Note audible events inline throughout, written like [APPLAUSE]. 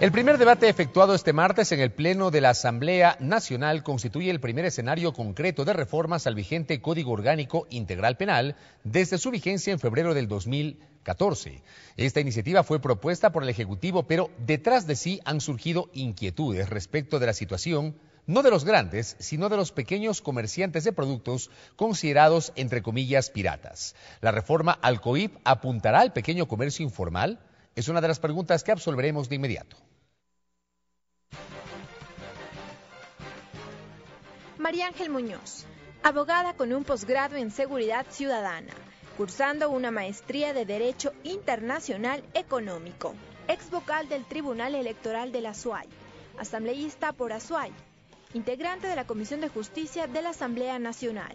El primer debate efectuado este martes en el Pleno de la Asamblea Nacional constituye el primer escenario concreto de reformas al vigente Código Orgánico Integral Penal desde su vigencia en febrero del 2014. Esta iniciativa fue propuesta por el Ejecutivo, pero detrás de sí han surgido inquietudes respecto de la situación no de los grandes, sino de los pequeños comerciantes de productos considerados, entre comillas, piratas. ¿La reforma al COIP apuntará al pequeño comercio informal? Es una de las preguntas que absolveremos de inmediato. María Ángel Muñoz, abogada con un posgrado en Seguridad Ciudadana, cursando una maestría de Derecho Internacional Económico, ex vocal del Tribunal Electoral de la SUAY, asambleísta por Azuay, integrante de la Comisión de Justicia de la Asamblea Nacional.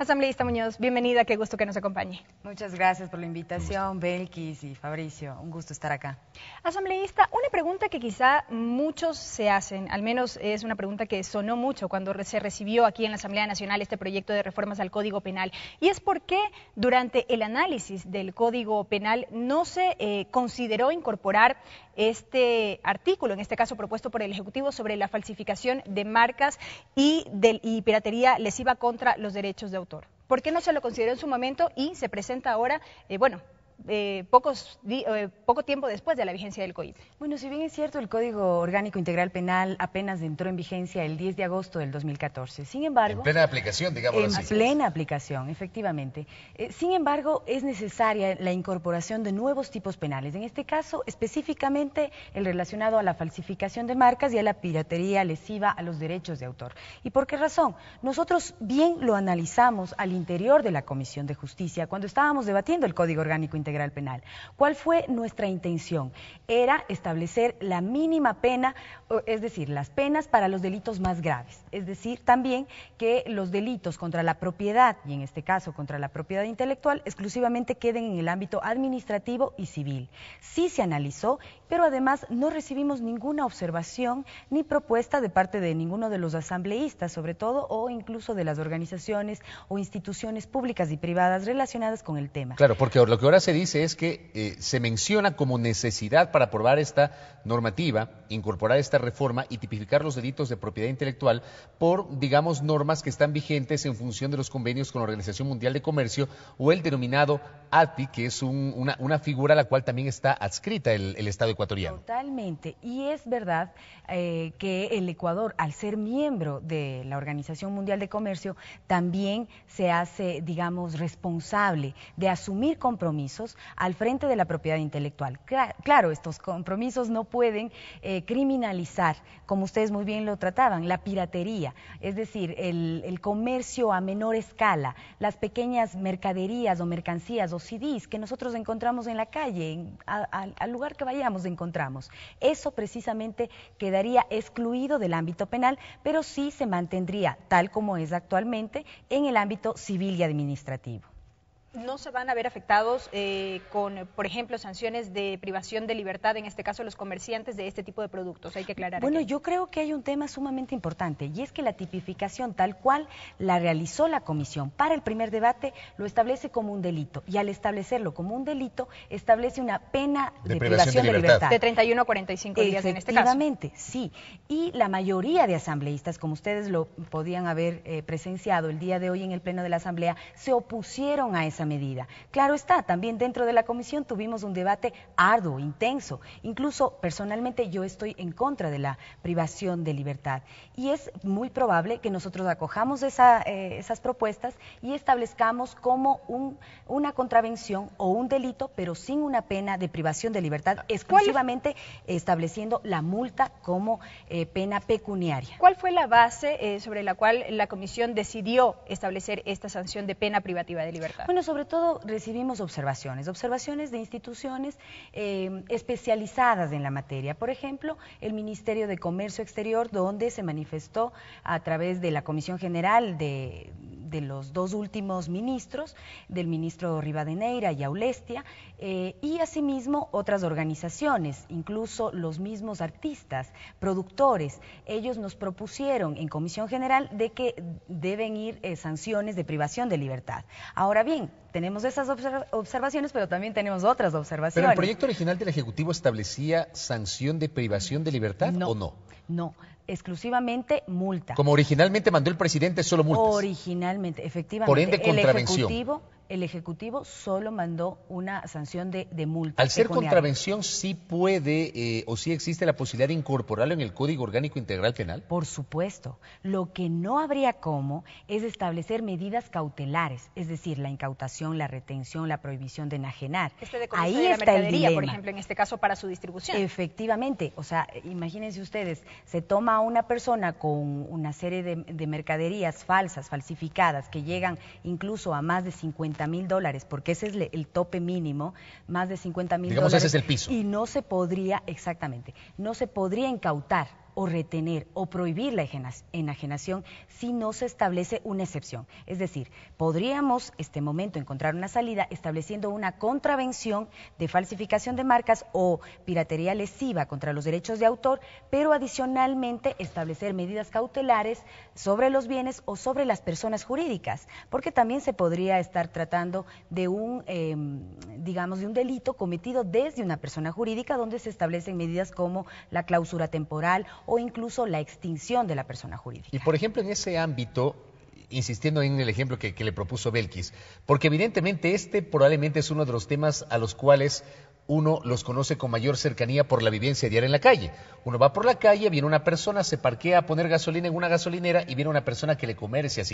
Asambleísta Muñoz, bienvenida, qué gusto que nos acompañe. Muchas gracias por la invitación, Belkis y Fabricio, un gusto estar acá. Asambleísta, una pregunta que quizá muchos se hacen, al menos es una pregunta que sonó mucho cuando se recibió aquí en la Asamblea Nacional este proyecto de reformas al Código Penal, y es por qué durante el análisis del Código Penal no se eh, consideró incorporar este artículo, en este caso propuesto por el Ejecutivo, sobre la falsificación de marcas y, de, y piratería lesiva contra los derechos de autor. ¿Por qué no se lo consideró en su momento y se presenta ahora, eh, bueno, eh, eh, poco tiempo después de la vigencia del COIP. Bueno, si bien es cierto, el Código Orgánico Integral Penal apenas entró en vigencia el 10 de agosto del 2014. Sin embargo... En plena aplicación, digamos. En plena aplicación, efectivamente. Eh, sin embargo, es necesaria la incorporación de nuevos tipos penales. En este caso, específicamente el relacionado a la falsificación de marcas y a la piratería lesiva a los derechos de autor. ¿Y por qué razón? Nosotros bien lo analizamos al interior de la Comisión de Justicia cuando estábamos debatiendo el Código Orgánico Integral Penal. ¿Cuál fue nuestra intención? Era establecer la mínima pena, es decir, las penas para los delitos más graves. Es decir, también que los delitos contra la propiedad, y en este caso contra la propiedad intelectual, exclusivamente queden en el ámbito administrativo y civil. Sí se analizó, pero además no recibimos ninguna observación ni propuesta de parte de ninguno de los asambleístas, sobre todo, o incluso de las organizaciones o instituciones públicas y privadas relacionadas con el tema. Claro, porque lo que ahora se dice es que eh, se menciona como necesidad para aprobar esta normativa, incorporar esta reforma y tipificar los delitos de propiedad intelectual por, digamos, normas que están vigentes en función de los convenios con la Organización Mundial de Comercio o el denominado ATI, que es un, una, una, figura a la cual también está adscrita el, Estado ecuatoriano. Totalmente. Y es verdad eh, que el Ecuador, al ser miembro de la Organización Mundial de Comercio, también se hace, digamos, responsable de asumir compromisos al frente de la propiedad intelectual. Claro, estos compromisos no pueden eh, criminalizar, como ustedes muy bien lo trataban, la piratería, es decir, el, comercio a menor escala, las pequeñas mercaderías o mercancías o CDs que nosotros encontramos en la calle, al lugar que vayamos encontramos. Eso precisamente quedaría excluido del ámbito penal, pero sí se mantendría, tal como es actualmente, en el ámbito civil y administrativo no se van a ver afectados eh, con, por ejemplo, sanciones de privación de libertad, en este caso los comerciantes de este tipo de productos. Hay que aclarar. Bueno, yo creo que hay un tema sumamente importante y es que la tipificación tal cual la realizó la comisión para el primer debate lo establece como un delito y al establecerlo como un delito establece una pena de, privación, de, libertad. De 31 a 45 días en este caso. Efectivamente, sí. Y la mayoría de asambleístas, como ustedes lo podían haber eh, presenciado el día de hoy en el Pleno de la Asamblea, se opusieron a esa medida. Claro está, también dentro de la comisión tuvimos un debate arduo, intenso. Incluso personalmente yo estoy en contra de la privación de libertad. Y es muy probable que nosotros acojamos eh, esas propuestas y establezcamos como una contravención o un delito, pero sin una pena de privación de libertad, exclusivamente estableciendo la multa como eh, pena pecuniaria. ¿Cuál fue la base eh, sobre la cual la comisión decidió establecer esta sanción de pena privativa de libertad? Bueno, sobre todo recibimos observaciones, observaciones de instituciones eh, especializadas en la materia. Por ejemplo, el Ministerio de Comercio Exterior, donde se manifestó a través de la Comisión General de, de los dos últimos ministros, del ministro Rivadeneira y Aulestia, eh, y asimismo otras organizaciones, incluso los mismos artistas, productores. Ellos nos propusieron en Comisión General de que deben ir eh, sanciones de privación de libertad. Ahora bien, tenemos esas observaciones, pero también tenemos otras observaciones. ¿Pero el proyecto original del Ejecutivo establecía sanción de privación de libertad o no? No, exclusivamente multa. Como originalmente mandó el presidente, solo multas. Originalmente, efectivamente. Por ende, contravención. El Ejecutivo, el Ejecutivo solo mandó una sanción de, multa. Al ser contravención, sí puede eh, o sí existe la posibilidad de incorporarlo en el Código Orgánico Integral Penal. Por supuesto. Lo que no habría como es establecer medidas cautelares, es decir, la incautación, la retención, la prohibición de enajenar. Este Ahí está el dilema. por ejemplo, en este caso para su distribución. Efectivamente. O sea, imagínense ustedes, se toma a una persona con una serie de, de mercaderías falsas, falsificadas, que llegan incluso a más de 50 mil dólares, porque ese es el tope mínimo, más de 50 mil dólares. Y no se podría, exactamente, no se podría incautar o retener o prohibir la enajenación si no se establece una excepción. Es decir, podríamos este momento encontrar una salida estableciendo una contravención de falsificación de marcas o piratería lesiva contra los derechos de autor, pero adicionalmente establecer medidas cautelares sobre los bienes o sobre las personas jurídicas, porque también se podría estar tratando de un, em, digamos, de un delito cometido desde una persona jurídica donde se establecen medidas como la clausura temporal o incluso la extinción de la persona jurídica. Y por ejemplo, en ese ámbito, insistiendo en el ejemplo que, le propuso Belkis, porque evidentemente este probablemente es uno de los temas a los cuales uno los conoce con mayor cercanía por la vivencia diaria en la calle. Uno va por la calle, viene una persona, se parquea a poner gasolina en una gasolinera y viene una persona que le comercia a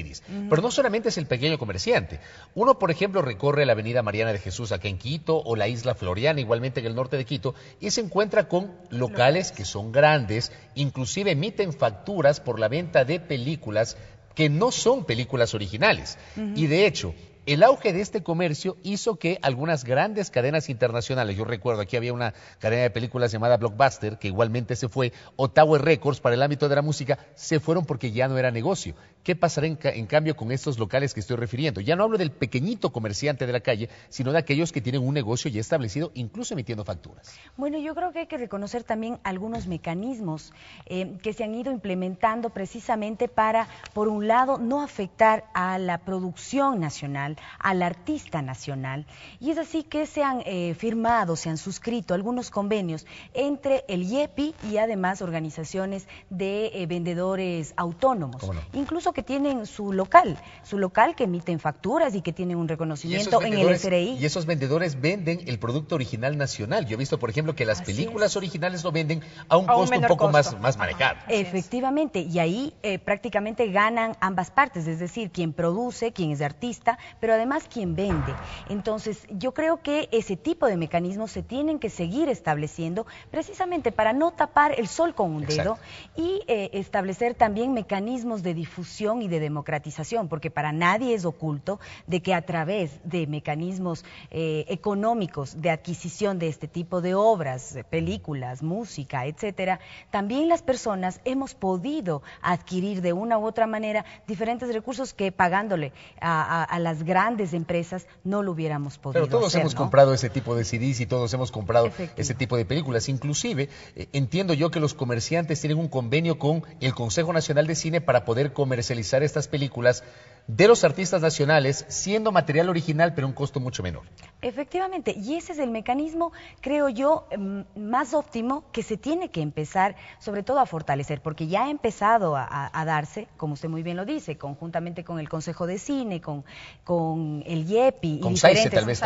Pero no solamente es el pequeño comerciante. Uno, por ejemplo, recorre la avenida Mariana de Jesús acá en Quito o la isla Floriana, igualmente en el norte de Quito, y se encuentra con locales que son grandes, inclusive emiten facturas por la venta de películas que no son películas originales. Y de hecho, el auge de este comercio hizo que algunas grandes cadenas internacionales, yo recuerdo aquí había una cadena de películas llamada Blockbuster, que igualmente se fue, o Tower Records para el ámbito de la música, se fueron porque ya no era negocio. ¿Qué pasará en, cambio con estos locales que estoy refiriendo? Ya no hablo del pequeñito comerciante de la calle, sino de aquellos que tienen un negocio ya establecido, incluso emitiendo facturas. Bueno, yo creo que hay que reconocer también algunos mecanismos eh, que se han ido implementando precisamente para, por un lado, no afectar a la producción nacional, al artista nacional. Y es así que se han eh, firmado, se han suscrito algunos convenios entre el IEPI y además organizaciones de eh, vendedores autónomos. Incluso que tienen su local, su local que emiten facturas y que tienen un reconocimiento en el SRI. Y esos vendedores venden el producto original nacional. Yo he visto, por ejemplo, que las películas originales lo venden a un costo un, poco más, más manejado. Efectivamente, y ahí eh, prácticamente ganan ambas partes, es decir, quien produce, quien es artista, pero además quien vende. Entonces, yo creo que ese tipo de mecanismos se tienen que seguir estableciendo precisamente para no tapar el sol con un dedo y eh, establecer también mecanismos de difusión y de democratización, porque para nadie es oculto de que a través de mecanismos eh, económicos de adquisición de este tipo de obras, eh, películas, música, etcétera, también las personas hemos podido adquirir de una u otra manera diferentes recursos que pagándole a, las grandes empresas no lo hubiéramos podido. hacer. Pero todos hemos comprado ese tipo de CDs y todos hemos comprado ese tipo de películas. Inclusive eh, entiendo yo que los comerciantes tienen un convenio con el Consejo Nacional de Cine para poder comercializar estas películas de los artistas nacionales, siendo material original, pero un costo mucho menor. Efectivamente, y ese es el mecanismo, creo yo, em, más óptimo que se tiene que empezar, sobre todo a fortalecer, porque ya ha empezado a, darse, como usted muy bien lo dice, conjuntamente con el Consejo de Cine, con, con el IEPI, con y SAICE tal vez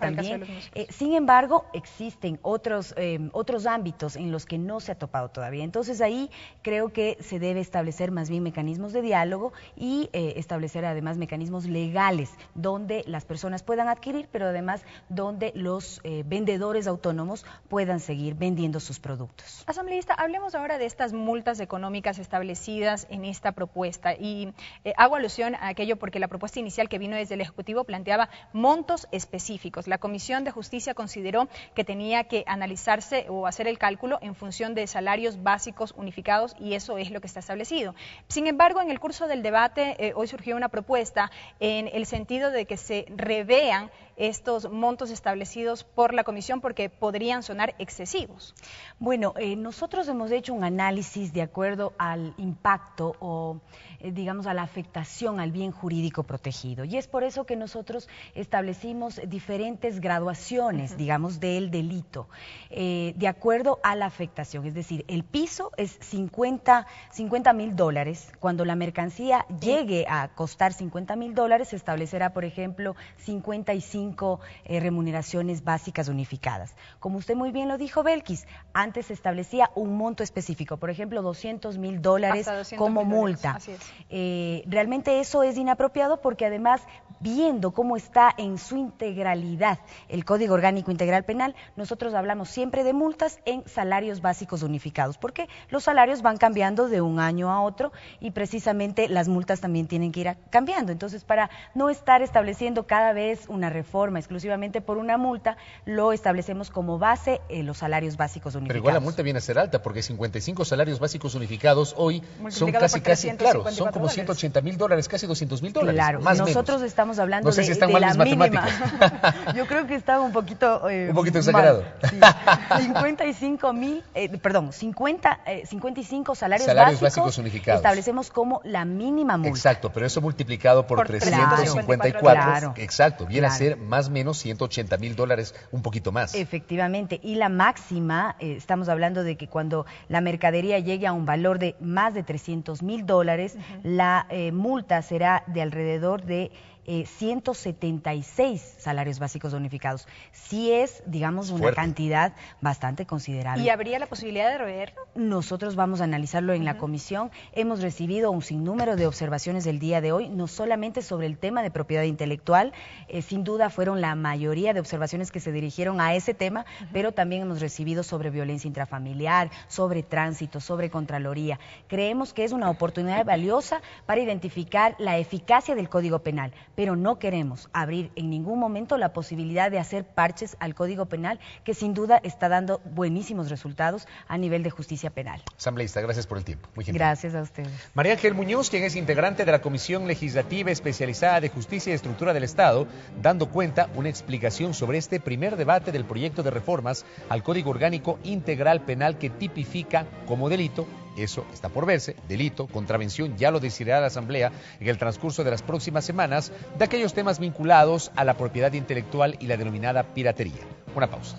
también. Eh, sin embargo, existen otros, em, otros ámbitos en los que no se ha topado todavía. Entonces ahí creo que se debe establecer más bien mecanismos de de diálogo y eh, establecer además mecanismos legales donde las personas puedan adquirir, pero además donde los eh, vendedores autónomos puedan seguir vendiendo sus productos. Asambleísta, hablemos ahora de estas multas económicas establecidas en esta propuesta y eh, hago alusión a aquello porque la propuesta inicial que vino desde el Ejecutivo planteaba montos específicos. La Comisión de Justicia consideró que tenía que analizarse o hacer el cálculo en función de salarios básicos unificados y eso es lo que está establecido. Sin embargo, en en el curso del debate eh, hoy surgió una propuesta en el sentido de que se revean estos montos establecidos por la Comisión porque podrían sonar excesivos. Bueno, eh, nosotros hemos hecho un análisis de acuerdo al impacto o, eh, digamos, a la afectación al bien jurídico protegido. Y es por eso que nosotros establecimos diferentes graduaciones, digamos, del delito, eh, de acuerdo a la afectación. Es decir, el piso es 50 mil dólares. Cuando la mercancía llegue a costar 50 mil dólares, se establecerá, por ejemplo, 55 eh, remuneraciones básicas unificadas. Como usted muy bien lo dijo, Belkis, antes se establecía un monto específico, por ejemplo, 200 mil dólares como multa. Eh, realmente eso es inapropiado porque además, viendo cómo está en su integralidad el Código Orgánico Integral Penal, nosotros hablamos siempre de multas en salarios básicos unificados, porque los salarios van cambiando de un año a otro y precisamente las multas también tienen que ir cambiando. Entonces, para no estar estableciendo cada vez una reforma, forma exclusivamente por una multa, lo establecemos como base en eh, los salarios básicos unificados. Pero igual la multa viene a ser alta, porque 55 salarios básicos unificados hoy son casi, casi, claro, son como 180 mil dólares, casi 200 mil dólares. Claro, más nosotros estamos hablando de, la mínima. [LAUGHS] Yo creo que estaba un poquito... Eh, un poquito exagerado. 55 mil, eh, perdón, 50, 55 eh, salarios, básicos, básicos, Establecemos como la mínima multa. Exacto, pero eso multiplicado por, 354, exacto, viene a ser más o menos 180 mil dólares, un poquito más. Efectivamente, y la máxima, eh, estamos hablando de que cuando la mercadería llegue a un valor de más de 300 mil dólares, la eh, multa será de alrededor de 176 eh, salarios básicos bonificados. si es, digamos, una cantidad bastante considerable. ¿Y habría la posibilidad de reverlo? Nosotros vamos a analizarlo en la comisión. Hemos recibido un sinnúmero de observaciones del día de hoy, no solamente sobre el tema de propiedad intelectual, eh, sin duda fueron la mayoría de observaciones que se dirigieron a ese tema, pero también hemos recibido sobre violencia intrafamiliar, sobre tránsito, sobre Contraloría. Creemos que es una oportunidad valiosa para identificar la eficacia del Código Penal, pero no queremos abrir en ningún momento la posibilidad de hacer parches al Código Penal, que sin duda está dando buenísimos resultados a nivel de justicia penal. Asambleísta, gracias por el tiempo. Muy Gracias a ustedes. María Ángel Muñoz, quien es integrante de la Comisión Legislativa Especializada de Justicia y Estructura del Estado, dando cuenta una explicación sobre este primer debate del proyecto de reformas al Código Orgánico Integral Penal que tipifica como delito eso está por verse, delito, contravención, ya lo decidirá la Asamblea en el transcurso de las próximas semanas de aquellos temas vinculados a la propiedad intelectual y la denominada piratería. Una pausa.